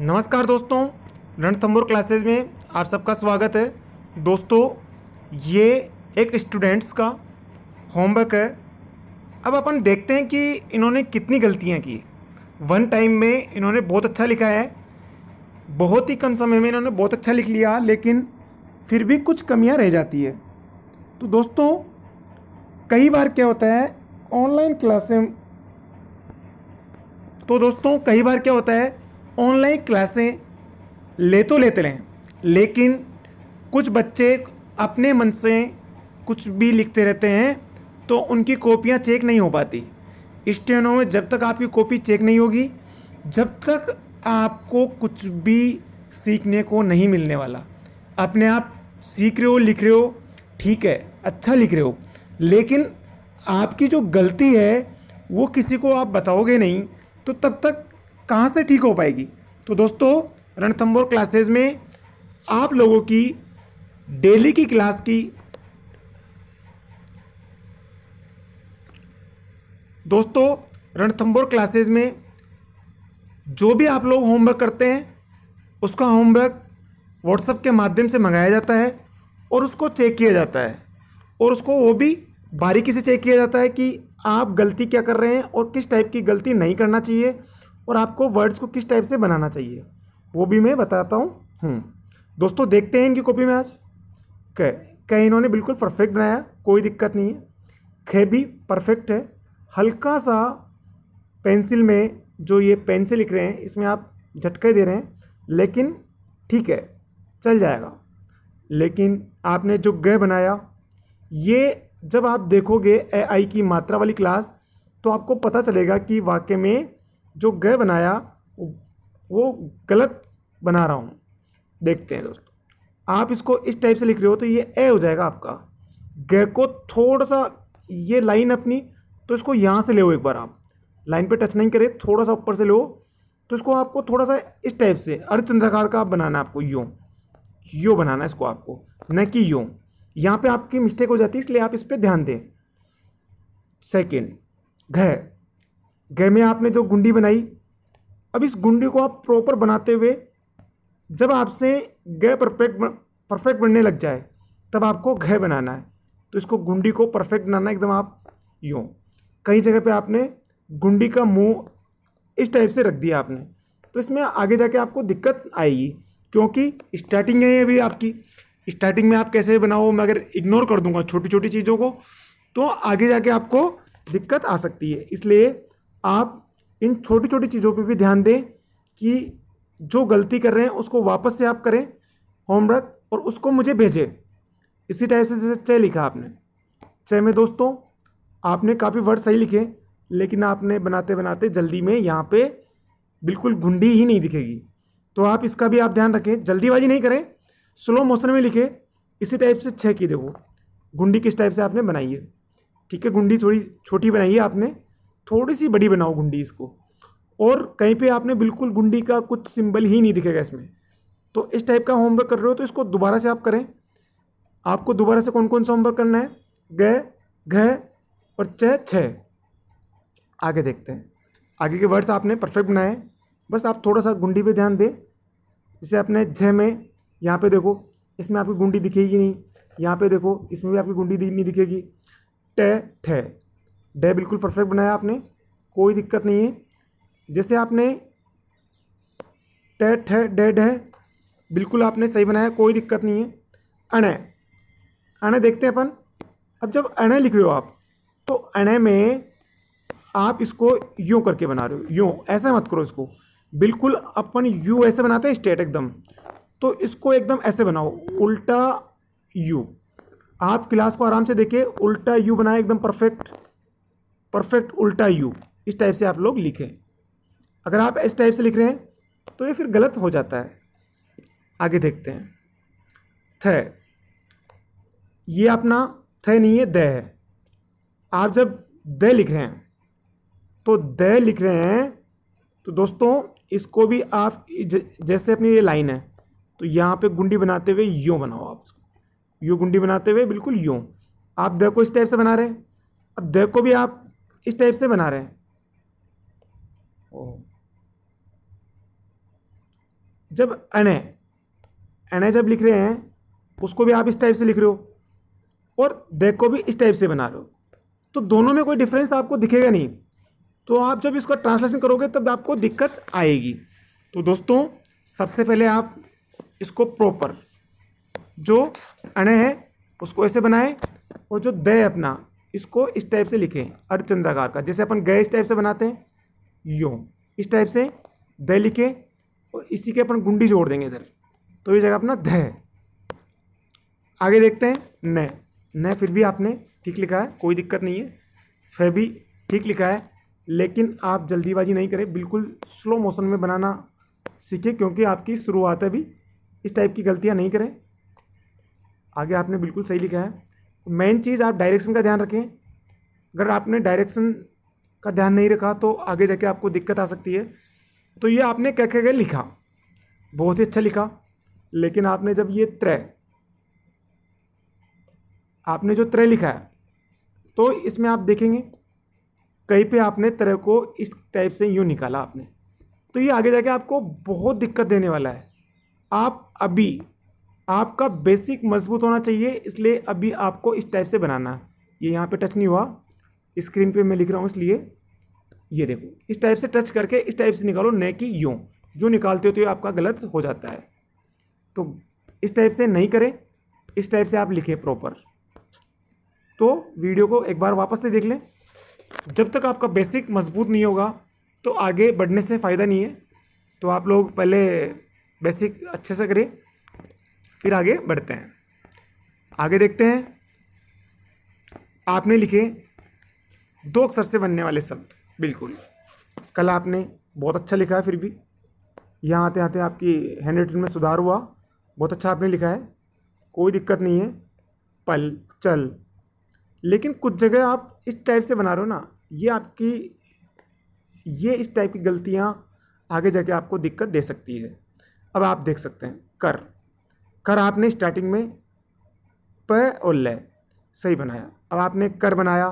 नमस्कार दोस्तों रणथम्बोर क्लासेज में आप सबका स्वागत है दोस्तों ये एक स्टूडेंट्स का होमवर्क है अब अपन देखते हैं कि इन्होंने कितनी गलतियां की वन टाइम में इन्होंने बहुत अच्छा लिखा है बहुत ही कम समय में इन्होंने बहुत अच्छा लिख लिया लेकिन फिर भी कुछ कमियां रह जाती है तो दोस्तों कई बार क्या होता है ऑनलाइन क्लासें तो दोस्तों कई बार क्या होता है ऑनलाइन क्लासें ले तो लेते रहें लेकिन कुछ बच्चे अपने मन से कुछ भी लिखते रहते हैं तो उनकी कॉपियाँ चेक नहीं हो पाती स्टेनो में जब तक आपकी कॉपी चेक नहीं होगी जब तक आपको कुछ भी सीखने को नहीं मिलने वाला अपने आप सीख रहे हो लिख रहे हो ठीक है अच्छा लिख रहे हो लेकिन आपकी जो गलती है वो किसी को आप बताओगे नहीं तो तब तक कहाँ से ठीक हो पाएगी तो दोस्तों रणथम्बोर क्लासेज में आप लोगों की डेली की क्लास की दोस्तों रणथम्बोर क्लासेज में जो भी आप लोग होमवर्क करते हैं उसका होमवर्क व्हाट्सएप के माध्यम से मंगाया जाता है और उसको चेक किया जाता है और उसको वो भी बारीकी से चेक किया जाता है कि आप गलती क्या कर रहे हैं और किस टाइप की गलती नहीं करना चाहिए और आपको वर्ड्स को किस टाइप से बनाना चाहिए वो भी मैं बताता हूँ हूँ हम्म। दोस्तों देखते हैं इनकी कॉपी में आज कह कह इन्होंने बिल्कुल परफेक्ट बनाया कोई दिक्कत नहीं है खे भी परफेक्ट है हल्का सा पेंसिल में जो ये पेंसिल लिख रहे हैं इसमें आप झटके दे रहे हैं लेकिन ठीक है चल जाएगा लेकिन आपने जो गह बनाया ये जब आप देखोगे ए आई की मात्रा वाली क्लास तो आपको पता चलेगा कि वाकई में जो गय बनाया वो गलत बना रहा हूँ देखते हैं दोस्तों आप इसको इस टाइप से लिख रहे हो तो ये ए हो जाएगा आपका गय को थोड़ा सा ये लाइन अपनी तो इसको यहाँ से ले एक बार आप लाइन पे टच नहीं करे थोड़ा सा ऊपर से लो तो इसको आपको थोड़ा सा इस टाइप से अर्धचंद्राकार का आप बनाना आपको यो यो बनाना इसको आपको न कि यो यहाँ पे आपकी मिस्टेक हो जाती है इसलिए आप इस पर ध्यान दें सेकेंड घ गए में आपने जो गुंडी बनाई अब इस गुंडी को आप प्रॉपर बनाते हुए जब आपसे गए परफेक्ट परफेक्ट बनने लग जाए तब आपको घय बनाना है तो इसको गुंडी को परफेक्ट बनाना एकदम आप यूँ कई जगह पे आपने गुंडी का मुंह इस टाइप से रख दिया आपने तो इसमें आगे जाके आपको दिक्कत आएगी क्योंकि स्टार्टिंग है अभी आपकी स्टार्टिंग में आप कैसे बनाओ मैं अगर इग्नोर कर दूंगा छोटी छोटी चीज़ों को तो आगे जाके आपको दिक्कत आ सकती है इसलिए आप इन छोटी छोटी चीज़ों पे भी ध्यान दें कि जो गलती कर रहे हैं उसको वापस से आप करें होमवर्क और उसको मुझे भेजें इसी टाइप से जैसे चय लिखा आपने चय में दोस्तों आपने काफ़ी वर्ड सही लिखे लेकिन आपने बनाते बनाते जल्दी में यहाँ पे बिल्कुल घुंडी ही नहीं दिखेगी तो आप इसका भी आप ध्यान रखें जल्दीबाजी नहीं करें स्लो मोशन में लिखें इसी टाइप से छः की देखो घुंडी किस टाइप से आपने बनाई है ठीक है गुंडी थोड़ी छोटी बनाई है आपने थोड़ी सी बड़ी बनाओ गुंडी इसको और कहीं पे आपने बिल्कुल गुंडी का कुछ सिंबल ही नहीं दिखेगा इसमें तो इस टाइप का होमवर्क कर रहे हो तो इसको दोबारा से आप करें आपको दोबारा से कौन कौन सा होमवर्क करना है ग घ और च छ आगे देखते हैं आगे के वर्ड्स आपने परफेक्ट बनाए बस आप थोड़ा सा गुंडी पे ध्यान दें जैसे आपने झ में यहाँ पे देखो इसमें आपकी गुंडी दिखेगी नहीं यहाँ पे देखो इसमें भी आपकी गुंडी नहीं दिखेगी ट ठ डे बिल्कुल परफेक्ट बनाया आपने कोई दिक्कत नहीं है जैसे आपने टेट है डेड है बिल्कुल आपने सही बनाया कोई दिक्कत नहीं है अणे अणे देखते हैं अपन अब जब अणे लिख रहे हो आप तो अणे में आप इसको यूँ करके बना रहे हो यूँ ऐसा मत करो इसको बिल्कुल अपन यू ऐसे बनाते हैं स्टेट एकदम तो इसको एकदम ऐसे बनाओ उल्टा यू आप क्लास को आराम से देखें उल्टा यू बनाए एकदम परफेक्ट परफेक्ट उल्टा यू इस टाइप से आप लोग लिखें अगर आप इस टाइप से लिख रहे हैं तो ये फिर गलत हो जाता है आगे देखते हैं थ ये अपना थ नहीं है द है आप जब द लिख रहे हैं तो द लिख रहे हैं तो दोस्तों इसको भी आप जैसे अपनी ये लाइन है तो यहाँ पे गुंडी बनाते हुए यूँ बनाओ आप इसको यूँ गुंडी बनाते हुए बिल्कुल यूँ आप द को इस टाइप से बना रहे हैं अब द को भी आप इस टाइप से बना रहे हैं ओह जब अणे अणे जब लिख रहे हैं उसको भी आप इस टाइप से लिख रहे हो और देख को भी इस टाइप से बना रहे हो तो दोनों में कोई डिफरेंस आपको दिखेगा नहीं तो आप जब इसका ट्रांसलेशन करोगे तब आपको दिक्कत आएगी तो दोस्तों सबसे पहले आप इसको प्रॉपर जो अणे है उसको ऐसे बनाएं और जो दे अपना इसको इस टाइप से लिखें अर्धचंद्राकार का जैसे अपन गए इस टाइप से बनाते हैं यो इस टाइप से द लिखें और इसी के अपन गुंडी जोड़ देंगे इधर तो ये जगह अपना ध आगे देखते हैं न न फिर भी आपने ठीक लिखा है कोई दिक्कत नहीं है फिर भी ठीक लिखा है लेकिन आप जल्दीबाजी नहीं करें बिल्कुल स्लो मोशन में बनाना सीखें क्योंकि आपकी शुरुआत है भी इस टाइप की गलतियाँ नहीं करें आगे आपने बिल्कुल सही लिखा है मेन चीज़ आप डायरेक्शन का ध्यान रखें अगर आपने डायरेक्शन का ध्यान नहीं रखा तो आगे जाके आपको दिक्कत आ सकती है तो ये आपने कह कह के लिखा बहुत ही अच्छा लिखा लेकिन आपने जब ये त्रय आपने जो त्रय लिखा है तो इसमें आप देखेंगे कहीं पे आपने त्रय को इस टाइप से यूँ निकाला आपने तो ये आगे जाके आपको बहुत दिक्कत देने वाला है आप अभी आपका बेसिक मजबूत होना चाहिए इसलिए अभी आपको इस टाइप से बनाना है ये यहाँ पे टच नहीं हुआ स्क्रीन पे मैं लिख रहा हूँ इसलिए ये देखो इस टाइप से टच करके इस टाइप से निकालो न कि यूँ यूँ निकालते हो तो ये आपका गलत हो जाता है तो इस टाइप से नहीं करें इस टाइप से आप लिखें प्रॉपर तो वीडियो को एक बार वापस से देख लें जब तक आपका बेसिक मजबूत नहीं होगा तो आगे बढ़ने से फ़ायदा नहीं है तो आप लोग पहले बेसिक अच्छे से करें फिर आगे बढ़ते हैं आगे देखते हैं आपने लिखे दो अक्षर से बनने वाले शब्द बिल्कुल कल आपने बहुत अच्छा लिखा है फिर भी यहाँ आते आते आपकी हैंड राइटिंग में सुधार हुआ बहुत अच्छा आपने लिखा है कोई दिक्कत नहीं है पल चल लेकिन कुछ जगह आप इस टाइप से बना रहे हो ना ये आपकी ये इस टाइप की गलतियाँ आगे जाके आपको दिक्कत दे सकती है अब आप देख सकते हैं कर कर आपने स्टार्टिंग में प और ल सही बनाया अब आपने कर बनाया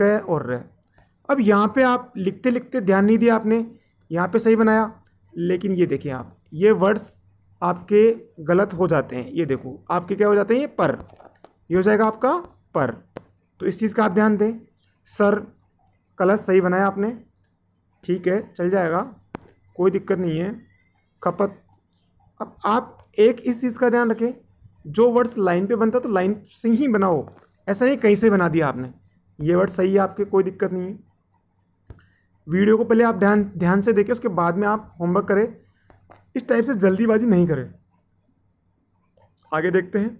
क और र अब यहाँ पे आप लिखते लिखते ध्यान नहीं दिया आपने यहाँ पे सही बनाया लेकिन ये देखिए आप ये वर्ड्स आपके गलत हो जाते हैं ये देखो आपके क्या हो जाते हैं ये पर ये हो जाएगा आपका पर तो इस चीज़ का आप ध्यान दें सर कलश सही बनाया आपने ठीक है चल जाएगा कोई दिक्कत नहीं है खपत अब आप एक इस चीज़ का ध्यान रखें जो वर्ड्स लाइन पे बनता है तो लाइन से ही बनाओ ऐसा नहीं कहीं से बना दिया आपने ये वर्ड सही है आपके कोई दिक्कत नहीं है वीडियो को पहले आप ध्यान ध्यान से देखें उसके बाद में आप होमवर्क करें इस टाइप से जल्दीबाजी नहीं करें आगे देखते हैं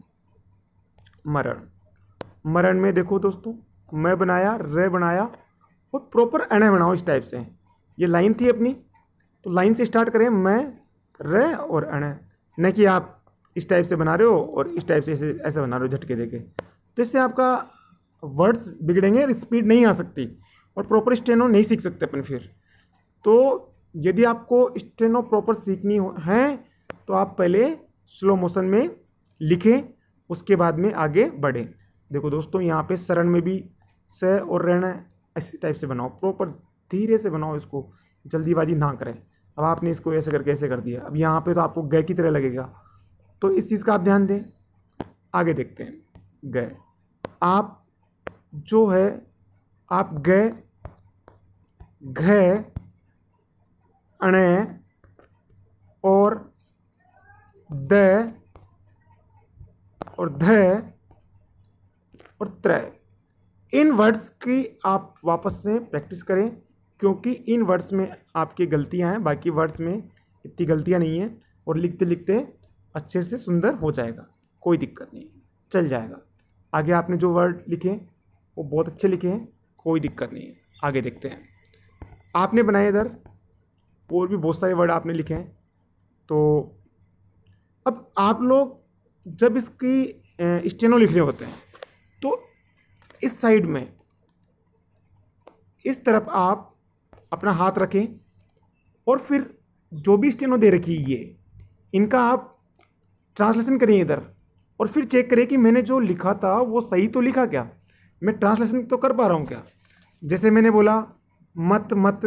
मरण मरण में देखो दोस्तों मैं बनाया रे बनाया और प्रॉपर अणे बनाओ इस टाइप से ये लाइन थी अपनी तो लाइन से स्टार्ट करें मैं रे और अणे न कि आप इस टाइप से बना रहे हो और इस टाइप से ऐसे बना रहे हो झटके देके तो इससे आपका वर्ड्स बिगड़ेंगे और स्पीड नहीं आ सकती और प्रॉपर स्टेनो नहीं सीख सकते अपन फिर तो यदि आपको स्टेनो प्रॉपर सीखनी है तो आप पहले स्लो मोशन में लिखें उसके बाद में आगे बढ़ें देखो दोस्तों यहाँ पे शरण में भी स और रण ऐसी टाइप से बनाओ प्रॉपर धीरे से बनाओ इसको जल्दीबाजी ना करें अब आपने इसको ऐसे करके ऐसे कर दिया अब यहाँ पे तो आपको गए की तरह लगेगा तो इस चीज़ का आप ध्यान दें आगे देखते हैं गए आप जो है आप गए घे और द और ध और त्रय इन वर्ड्स की आप वापस से प्रैक्टिस करें क्योंकि इन वर्ड्स में आपकी गलतियाँ हैं बाकी वर्ड्स में इतनी गलतियाँ नहीं हैं और लिखते लिखते अच्छे से सुंदर हो जाएगा कोई दिक्कत नहीं चल जाएगा आगे आपने जो वर्ड लिखे वो बहुत अच्छे लिखे हैं कोई दिक्कत नहीं है आगे देखते हैं आपने बनाए इधर और भी बहुत सारे वर्ड आपने लिखे हैं तो अब आप लोग जब इसकी स्टेनो लिख रहे होते हैं तो इस साइड में इस तरफ आप अपना हाथ रखें और फिर जो भी स्टेनो दे रखी है ये इनका आप ट्रांसलेशन करें इधर और फिर चेक करें कि मैंने जो लिखा था वो सही तो लिखा क्या मैं ट्रांसलेशन तो कर पा रहा हूँ क्या जैसे मैंने बोला मत मत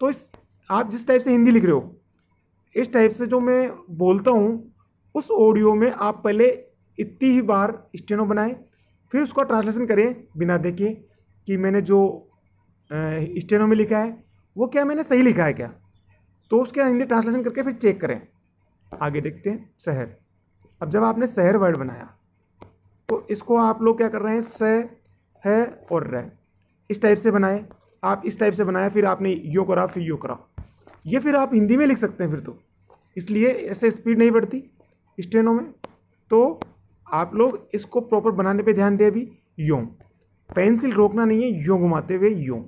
तो इस आप जिस टाइप से हिंदी लिख रहे हो इस टाइप से जो मैं बोलता हूँ उस ऑडियो में आप पहले इतनी ही बार स्टेनो बनाएं फिर उसका ट्रांसलेशन करें बिना देखे कि मैंने जो स्टेनो में लिखा है वो क्या मैंने सही लिखा है क्या तो उसके हिंदी ट्रांसलेशन करके फिर चेक करें आगे देखते हैं शहर अब जब आपने शहर वर्ड बनाया तो इसको आप लोग क्या कर रहे हैं स है और र इस टाइप से बनाए आप इस टाइप से बनाया फिर आपने यो करा फिर यो करा ये फिर आप हिंदी में लिख सकते हैं फिर तो इसलिए ऐसे स्पीड नहीं बढ़ती स्टेनों में तो आप लोग इसको प्रॉपर बनाने पे ध्यान दें अभी यों पेंसिल रोकना नहीं है यों घुमाते हुए यों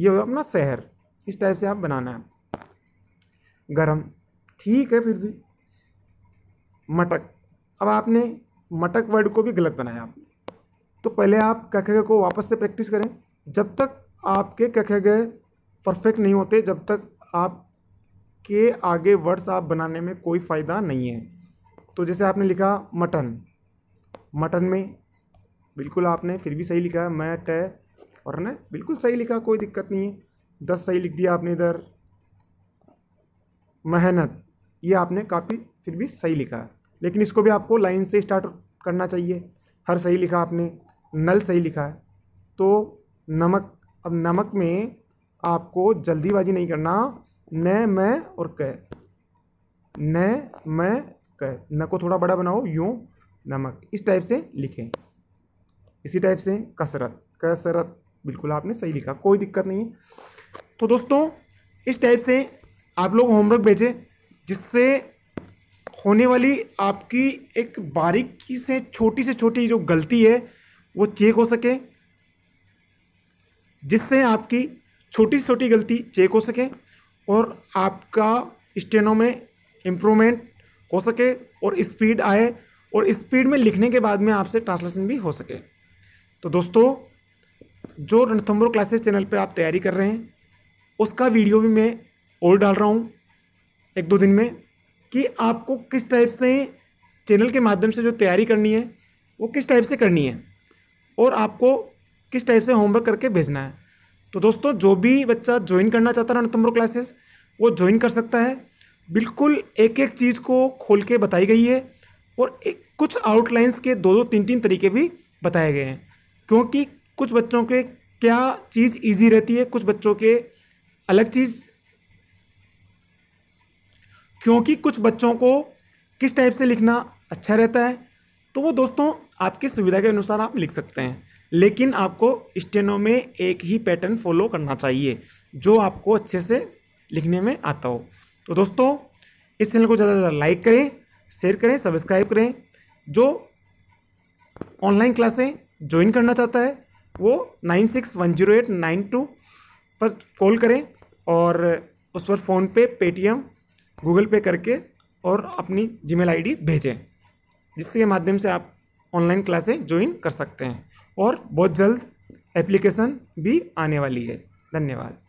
ये हो अपना शहर इस टाइप से आप बनाना है गरम ठीक है फिर भी मटक अब आपने मटक वर्ड को भी गलत बनाया आप तो पहले आप कखेगे को वापस से प्रैक्टिस करें जब तक आपके कखेगे परफेक्ट नहीं होते जब तक आप के आगे वर्ड्स आप बनाने में कोई फ़ायदा नहीं है तो जैसे आपने लिखा मटन मटन में बिल्कुल आपने फिर भी सही लिखा है मैं मैट वरना बिल्कुल सही लिखा कोई दिक्कत नहीं है दस सही लिख दिया आपने इधर मेहनत ये आपने काफ़ी फिर भी सही लिखा लेकिन इसको भी आपको लाइन से स्टार्ट करना चाहिए हर सही लिखा आपने नल सही लिखा है तो नमक अब नमक में आपको जल्दीबाजी नहीं करना न मैं और कह न मैं क न को थोड़ा बड़ा बनाओ यूँ नमक इस टाइप से लिखें इसी टाइप से कसरत कसरत बिल्कुल आपने सही लिखा कोई दिक्कत नहीं है तो दोस्तों इस टाइप से आप लोग होमवर्क भेजें जिससे होने वाली आपकी एक बारीकी से छोटी से छोटी जो गलती है वो चेक हो सके जिससे आपकी छोटी से छोटी गलती चेक हो सके और आपका स्टेनो में इम्प्रूवमेंट हो सके और स्पीड आए और स्पीड में लिखने के बाद में आपसे ट्रांसलेशन भी हो सके तो दोस्तों जो रणथम्बर क्लासेस चैनल पर आप तैयारी कर रहे हैं उसका वीडियो भी मैं और डाल रहा हूँ एक दो दिन में कि आपको किस टाइप से चैनल के माध्यम से जो तैयारी करनी है वो किस टाइप से करनी है और आपको किस टाइप से होमवर्क करके भेजना है तो दोस्तों जो भी बच्चा ज्वाइन करना चाहता है रणथम्बर क्लासेस वो ज्वाइन कर सकता है बिल्कुल एक एक चीज़ को खोल के बताई गई है और एक कुछ आउटलाइंस के दो दो तीन तीन तरीके भी बताए गए हैं क्योंकि कुछ बच्चों के क्या चीज़ इजी रहती है कुछ बच्चों के अलग चीज़ क्योंकि कुछ बच्चों को किस टाइप से लिखना अच्छा रहता है तो वो दोस्तों आपकी सुविधा के अनुसार आप लिख सकते हैं लेकिन आपको स्टेनो में एक ही पैटर्न फॉलो करना चाहिए जो आपको अच्छे से लिखने में आता हो तो दोस्तों इस चैनल को ज़्यादा से ज़्यादा लाइक करें शेयर करें सब्सक्राइब करें जो ऑनलाइन क्लासें ज्वाइन करना चाहता है वो nine six one zero eight nine two पर कॉल करें और उस पर फ़ोनपे पेटीएम गूगल पे करके और अपनी जीमेल आईडी भेजें जिसके माध्यम से आप ऑनलाइन क्लासें ज्वाइन कर सकते हैं और बहुत जल्द एप्लीकेशन भी आने वाली है धन्यवाद